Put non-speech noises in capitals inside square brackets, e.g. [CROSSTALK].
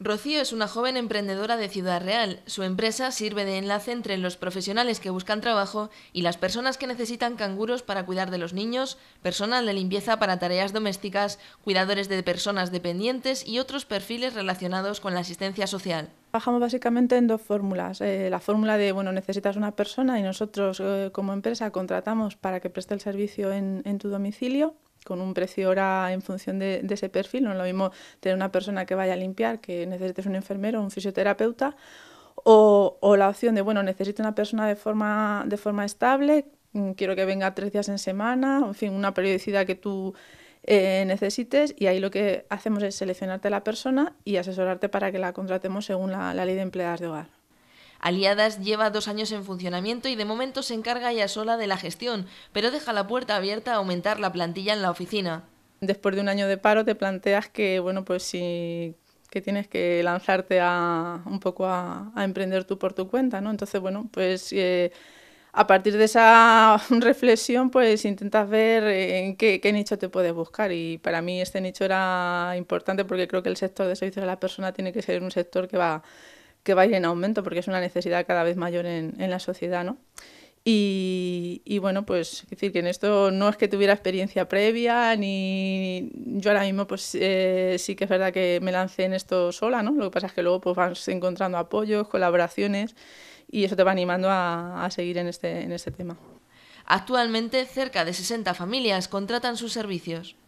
Rocío es una joven emprendedora de Ciudad Real. Su empresa sirve de enlace entre los profesionales que buscan trabajo y las personas que necesitan canguros para cuidar de los niños, personal de limpieza para tareas domésticas, cuidadores de personas dependientes y otros perfiles relacionados con la asistencia social. Bajamos básicamente en dos fórmulas. Eh, la fórmula de, bueno, necesitas una persona y nosotros eh, como empresa contratamos para que preste el servicio en tu domicilio con un precio hora en función de, ese perfil. No es lo mismo tener una persona que vaya a limpiar que necesites un enfermero, un fisioterapeuta. O, la opción de, bueno, necesito una persona de forma, de forma estable, mm, quiero que venga tres días en semana, en fin, una periodicidad que tú eh, necesites y ahí lo que hacemos es seleccionarte la persona y asesorarte para que la contratemos según la ley de empleadas de hogar. Aliadas lleva dos años en funcionamiento y de momento se encarga ella sola de la gestión, pero deja la puerta abierta a aumentar la plantilla en la oficina. Después de un año de paro te planteas que, bueno, pues si que tienes que lanzarte a, un poco a, emprender tú por tu cuenta, ¿no? Entonces, bueno, pues eh, a partir de esa [LAUGHS] reflexión, pues intentas ver eh, en qué, qué, nicho te puedes buscar. Y para mí este nicho era importante porque creo que el sector de servicios a la persona tiene que ser un sector que va que va en aumento porque es una necesidad cada vez mayor en, la sociedad, Y, bueno, pues decir que en esto no es que tuviera experiencia previa, ni yo ahora mismo pues eh, sí que es verdad que me lancé en esto sola, ¿no? Lo que pasa es que luego pues vas encontrando apoyos, colaboraciones y eso te va animando a, seguir en este, en este tema. Actualmente cerca de 60 familias contratan sus servicios.